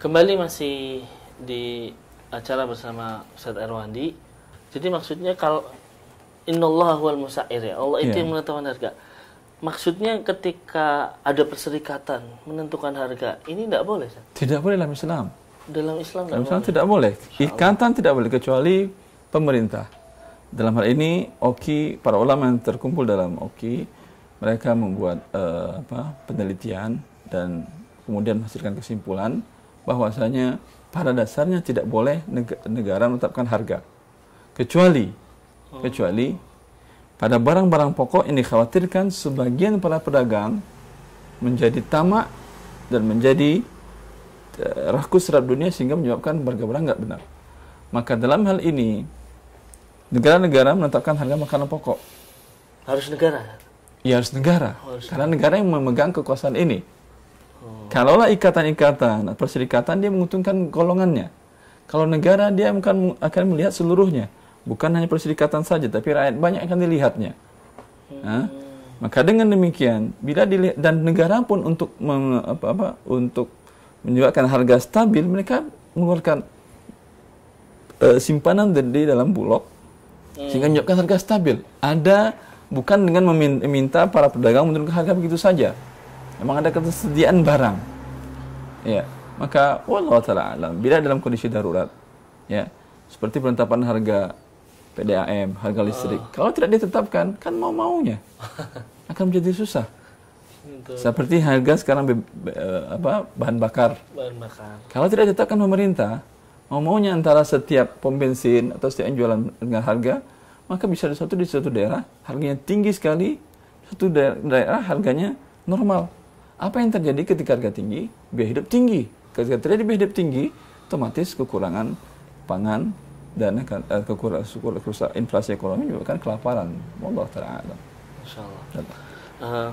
Kembali masih di acara bersama Ustaz Erwandi. Jadi maksudnya kalau Innallaha huwal musa'ir ya. Allah itu yeah. yang menentukan harga. Maksudnya ketika ada perserikatan menentukan harga, ini tidak boleh. Ustaz. Tidak boleh dalam Islam. Dalam Islam dalam Islam tidak boleh. Ikatan tidak boleh kecuali pemerintah. Dalam hal ini OKI para ulama yang terkumpul dalam OKI mereka membuat uh, apa penelitian dan kemudian menghasilkan kesimpulan bahwasanya pada dasarnya tidak boleh negara menetapkan harga kecuali oh. kecuali pada barang-barang pokok ini khawatirkan sebagian para pedagang menjadi tamak dan menjadi eh, rakus terhadap dunia sehingga menyebabkan harga barang nggak benar. Maka dalam hal ini negara-negara menetapkan harga makanan pokok. Harus negara. Ya harus negara. Harus. Karena negara yang memegang kekuasaan ini. Oh. Kalaulah ikatan-ikatan perserikatan dia menguntungkan golongannya. Kalau negara dia akan akan melihat seluruhnya, bukan hanya perserikatan saja, tapi rakyat banyak akan dilihatnya. Nah, maka dengan demikian, bila dilihat dan negara pun untuk apa, apa untuk menjualkan harga stabil, mereka mengeluarkan uh, simpanan di dalam bulog hmm. sehingga menjualkan harga stabil. Ada bukan dengan meminta para pedagang menurunkan harga begitu saja memang ada ketersediaan barang ya maka wallah taala alam bila dalam kondisi darurat ya seperti penetapan harga PDAM harga listrik uh. kalau tidak ditetapkan kan mau maunya akan menjadi susah seperti harga sekarang be, be, eh, apa bahan bakar bahan bakar kalau tidak ditetapkan pemerintah mau maunya antara setiap pom bensin atau setiap jualan dengan harga maka bisa di satu di satu daerah harganya tinggi sekali satu daerah harganya normal apa yang terjadi ketika harga tinggi? Biaya hidup tinggi. Ketika terjadi biaya hidup tinggi, otomatis kekurangan pangan dan eh, eh kekurangan kerusak inflasi ekonomi juga kan kelaparan. Allah taala. set, eh, uh,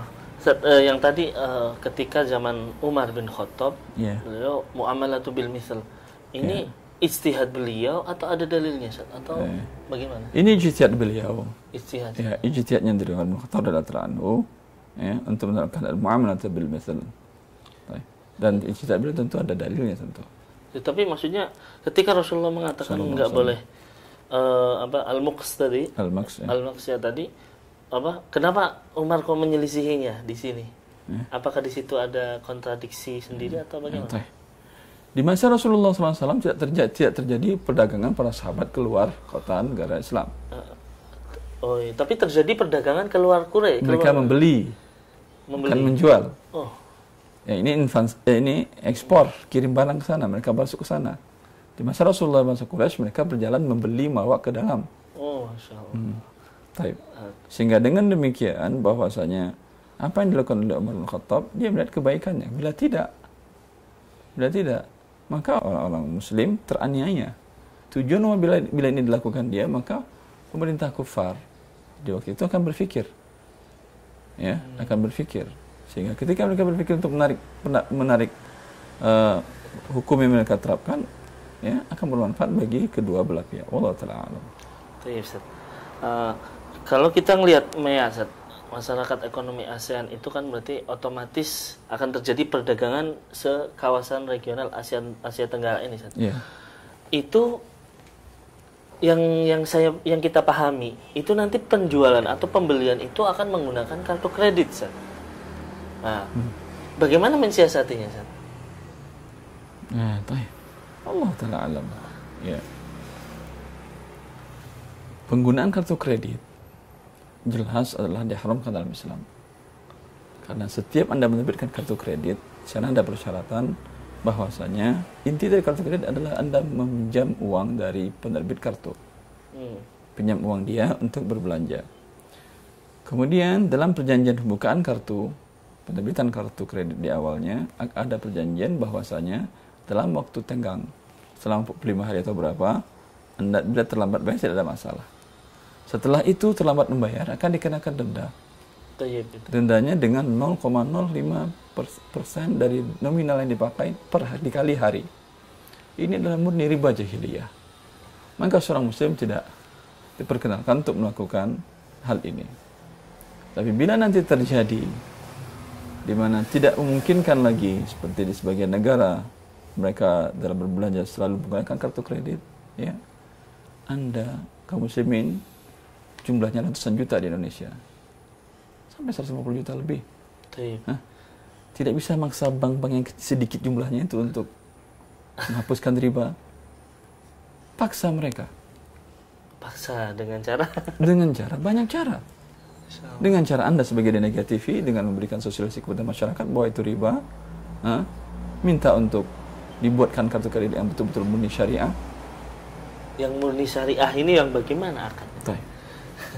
eh, yang tadi uh, ketika zaman Umar bin Khattab, yeah. beliau muamalatu bil misal. Ini yeah istihad beliau atau ada dalilnya Set? atau yeah. bagaimana? Ini istihad beliau. istihad Ya, istihadnya dari Umar bin Khattab dan anhu ya, untuk menerapkan al-mu'amalah bil misal. Dan kita bilang tentu ada dalilnya tentu. Ya, tapi maksudnya ketika Rasulullah mengatakan enggak boleh uh, apa al-muqs tadi, al muqs ya. al ya tadi, apa kenapa Umar kok menyelisihinya di sini? Ya. Apakah di situ ada kontradiksi sendiri ya. atau bagaimana? Ya, di masa Rasulullah SAW tidak terjadi, tidak terjadi perdagangan para sahabat keluar kota negara Islam. Eh, oh, iya. tapi terjadi perdagangan keluar Quraisy. Mereka membeli Membeli. kan menjual. Oh. Ya, ini invans, eh, ini ekspor, kirim barang ke sana, mereka masuk ke sana. Di masa Rasulullah masuk Quraisy, mereka berjalan membeli mawa ke dalam. Oh, Allah. Hmm. Sehingga dengan demikian bahwasanya apa yang dilakukan oleh Umar bin Khattab, dia melihat kebaikannya. Bila tidak, bila tidak, maka orang-orang Muslim teraniaya. Tujuan bila, bila ini dilakukan dia, maka pemerintah kufar di waktu itu akan berpikir, ya akan berpikir sehingga ketika mereka berpikir untuk menarik menarik uh, hukum yang mereka terapkan ya akan bermanfaat bagi kedua belah pihak. Wallahu taala alam. Uh, kalau kita melihat meyasat masyarakat ekonomi ASEAN itu kan berarti otomatis akan terjadi perdagangan sekawasan regional ASEAN Asia Tenggara ini Yeah. Itu yang yang saya yang kita pahami itu nanti penjualan atau pembelian itu akan menggunakan kartu kredit Nah, hmm. bagaimana mensiasatinya San? Nah, ya. Allah taala alam. Ya. Penggunaan kartu kredit jelas adalah diharamkan dalam Islam. Karena setiap Anda menerbitkan kartu kredit, sana ada persyaratan bahwasanya inti dari kartu kredit adalah Anda meminjam uang dari penerbit kartu. Hmm. Pinjam uang dia untuk berbelanja. Kemudian dalam perjanjian pembukaan kartu, penerbitan kartu kredit di awalnya ada perjanjian bahwasanya dalam waktu tenggang selama 45 hari atau berapa, Anda bila terlambat bayar tidak ada masalah. Setelah itu terlambat membayar akan dikenakan denda. Dendanya dengan 0,05 persen dari nominal yang dipakai per dikali hari. Ini adalah murni riba jahiliyah. Maka seorang muslim tidak diperkenalkan untuk melakukan hal ini. Tapi bila nanti terjadi di mana tidak memungkinkan lagi seperti di sebagian negara mereka dalam berbelanja selalu menggunakan kartu kredit, ya. Anda kaum muslimin jumlahnya ratusan juta di Indonesia sampai 150 juta lebih. Iya. tidak bisa maksa bank-bank yang sedikit jumlahnya itu untuk menghapuskan riba. Paksa mereka. Paksa dengan cara? Dengan cara, banyak cara. Dengan cara Anda sebagai Dana TV, dengan memberikan sosialisasi kepada masyarakat bahwa itu riba, minta untuk dibuatkan kartu kredit yang betul-betul murni syariah. Yang murni syariah ini yang bagaimana akan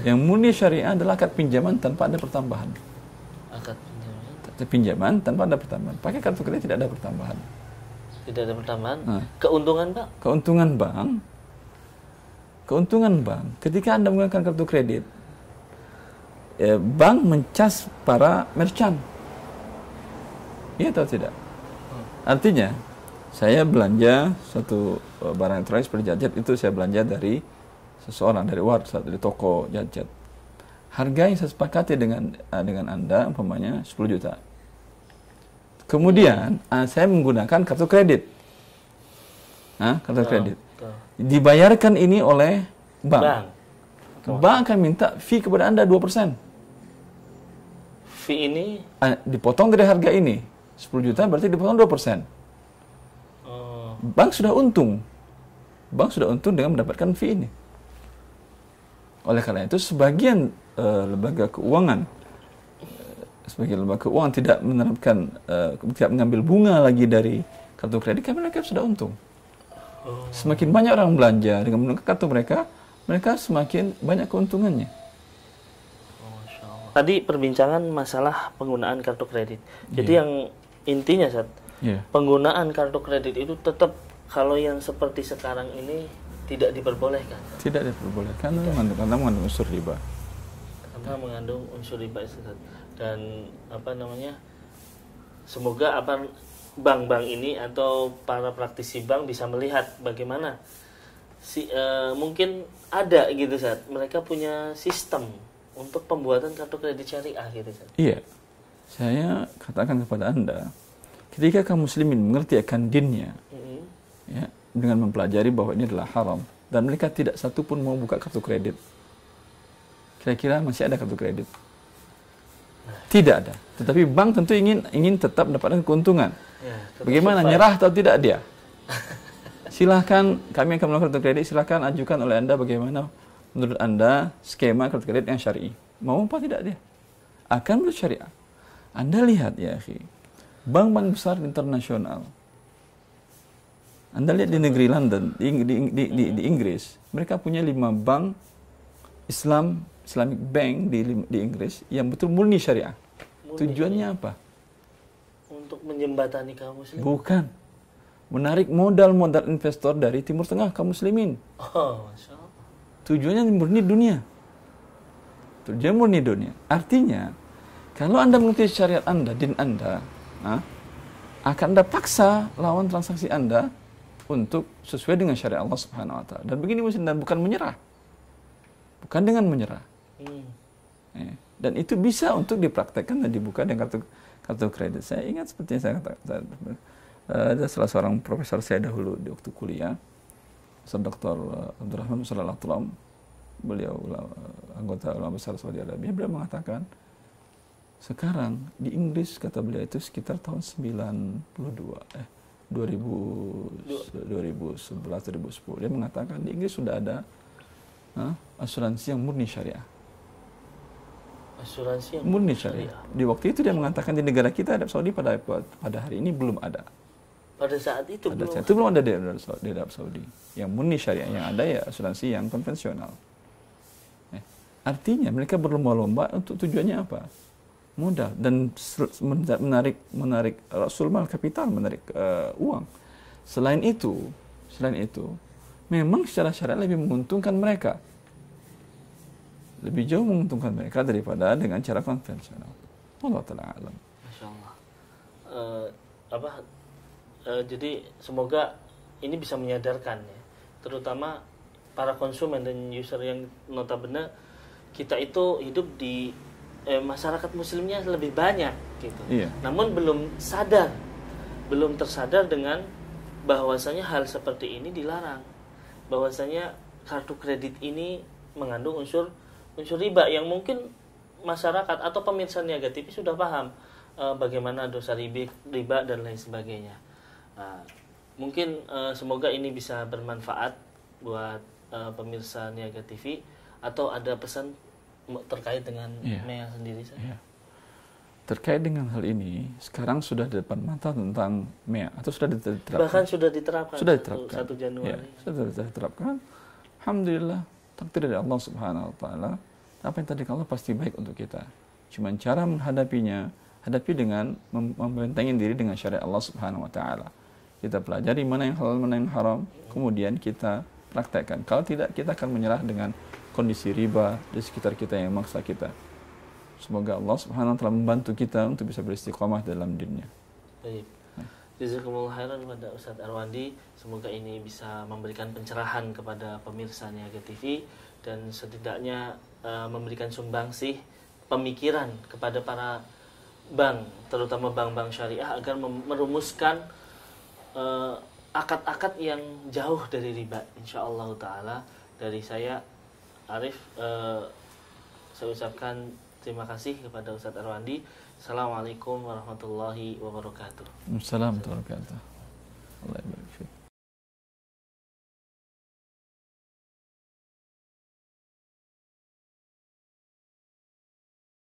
yang murni syariah adalah akad pinjaman tanpa ada pertambahan. Akad pinjaman. Pinjaman tanpa ada pertambahan. Pakai kartu kredit tidak ada pertambahan. Tidak ada pertambahan. Nah. Keuntungan bank. Keuntungan bank. Keuntungan bank. Ketika anda menggunakan kartu kredit, ya, bank mencas para merchant. Iya atau tidak? Hmm. Artinya, saya belanja satu eh, barang elektronik seperti gadget itu saya belanja dari seseorang dari warsa dari toko jajet harga yang saya sepakati dengan eh, dengan anda umpamanya 10 juta kemudian eh, saya menggunakan kartu kredit Hah? kartu ah, kredit dibayarkan ini oleh bank, bank. akan minta fee kepada anda 2% fee ini eh, dipotong dari harga ini 10 juta berarti dipotong 2% persen oh. bank sudah untung bank sudah untung dengan mendapatkan fee ini oleh karena itu sebagian uh, lembaga keuangan uh, eh, sebagai lembaga keuangan tidak menerapkan uh, tidak mengambil bunga lagi dari kartu kredit karena mereka sudah untung. Oh. Semakin banyak orang belanja dengan menggunakan kartu mereka, mereka semakin banyak keuntungannya. Oh, Tadi perbincangan masalah penggunaan kartu kredit. Jadi yeah. yang intinya saat yeah. penggunaan kartu kredit itu tetap kalau yang seperti sekarang ini tidak diperbolehkan. Tidak diperbolehkan tidak. Mengandung, karena mengandung unsur riba. Karena mengandung unsur riba Ustaz. Dan apa namanya? Semoga apa bank-bank ini atau para praktisi bank bisa melihat bagaimana si e, mungkin ada gitu saat mereka punya sistem untuk pembuatan kartu kredit syariah gitu saat. Iya. Saya katakan kepada Anda, ketika kamu muslimin mengerti akan dinnya, mm -hmm. ya, dengan mempelajari bahwa ini adalah haram dan mereka tidak satu pun mau buka kartu kredit. Kira-kira masih ada kartu kredit? Tidak ada. Tetapi bank tentu ingin ingin tetap mendapatkan keuntungan. Ya, Bagaimana supaya. nyerah atau tidak dia? silahkan kami akan melakukan kartu kredit. Silahkan ajukan oleh anda bagaimana menurut anda skema kartu kredit yang syari. Mau apa tidak dia? Akan menurut syariah. Anda lihat ya, Bank-bank besar internasional anda lihat di negeri London, di, di, di, di, di Inggris, mereka punya lima bank Islam, Islamic Bank di, di Inggris yang betul murni syariah. Murni Tujuannya apa? Untuk menjembatani kaum muslimin? Bukan. Menarik modal-modal investor dari Timur Tengah kaum muslimin. Oh, Masya Allah. Tujuannya murni dunia. Tujuannya murni dunia. Artinya, kalau Anda mengerti syariat Anda, din Anda, ah, akan Anda paksa lawan transaksi Anda untuk sesuai dengan syariat Allah Subhanahu wa taala. Dan begini muslim dan bukan menyerah. Bukan dengan menyerah. Hmm. Ya. Dan itu bisa untuk dipraktekkan dan dibuka dengan kartu kartu kredit. Saya ingat seperti yang saya katakan eh, ada salah seorang profesor saya dahulu di waktu kuliah, Ustaz Dr. Eh, Abdurrahman Musallallahu beliau eh, anggota ulama besar Saudi Arabia, beliau mengatakan, sekarang di Inggris kata beliau itu sekitar tahun 92 eh 2000, 2011 2010 dia mengatakan di Inggris sudah ada huh, asuransi yang murni syariah. Asuransi yang murni syariah. syariah. Di waktu itu dia mengatakan di negara kita Arab Saudi pada pada hari ini belum ada. Pada saat itu pada belum. Saat itu belum ada di Arab Saudi. Yang murni syariah yang ada ya asuransi yang konvensional. Eh, artinya mereka berlomba-lomba untuk tujuannya apa? modal dan menarik menarik rasul mal kapital menarik uh, uang. Selain itu, selain itu memang secara syariat lebih menguntungkan mereka. Lebih jauh menguntungkan mereka daripada dengan cara konvensional. Allah taala alam. Masya Uh, eh, apa? Uh, jadi semoga ini bisa menyadarkan ya, terutama para konsumen dan user yang notabene kita itu hidup di eh, masyarakat muslimnya lebih banyak gitu. Iya. Namun belum sadar, belum tersadar dengan bahwasanya hal seperti ini dilarang. Bahwasanya kartu kredit ini mengandung unsur unsur riba yang mungkin masyarakat atau pemirsa niaga TV sudah paham eh, bagaimana dosa riba, riba dan lain sebagainya. Nah, mungkin eh, semoga ini bisa bermanfaat buat eh, pemirsa niaga TV atau ada pesan terkait dengan yeah. Mea sendiri saya. Yeah. Terkait dengan hal ini, sekarang sudah di depan mata tentang Mea atau sudah diterapkan? Bahkan sudah diterapkan. Sudah diterapkan. 1 Januari. Yeah. Sudah diterapkan. Alhamdulillah, takdir dari Allah Subhanahu wa taala. Apa yang tadi kalau pasti baik untuk kita. Cuma cara menghadapinya, hadapi dengan membentengi diri dengan syariat Allah Subhanahu wa taala. Kita pelajari mana yang halal, mana yang haram, kemudian kita praktekkan. Kalau tidak, kita akan menyerah dengan kondisi riba di sekitar kita yang maksa kita. Semoga Allah Subhanahu wa taala membantu kita untuk bisa beristiqomah dalam dirinya. Jazakumullah khairan kepada Ustaz Arwandi. Semoga ini bisa memberikan pencerahan kepada pemirsa Niaga TV dan setidaknya uh, memberikan sumbangsih pemikiran kepada para bank, terutama bank-bank syariah agar merumuskan eh, akad-akad uh, akad -akad yang jauh dari riba. Insya Allah Taala dari saya Arif eh, saya ucapkan terima kasih kepada Ustadz Arwandi Assalamualaikum warahmatullahi wabarakatuh Assalamualaikum warahmatullahi wabarakatuh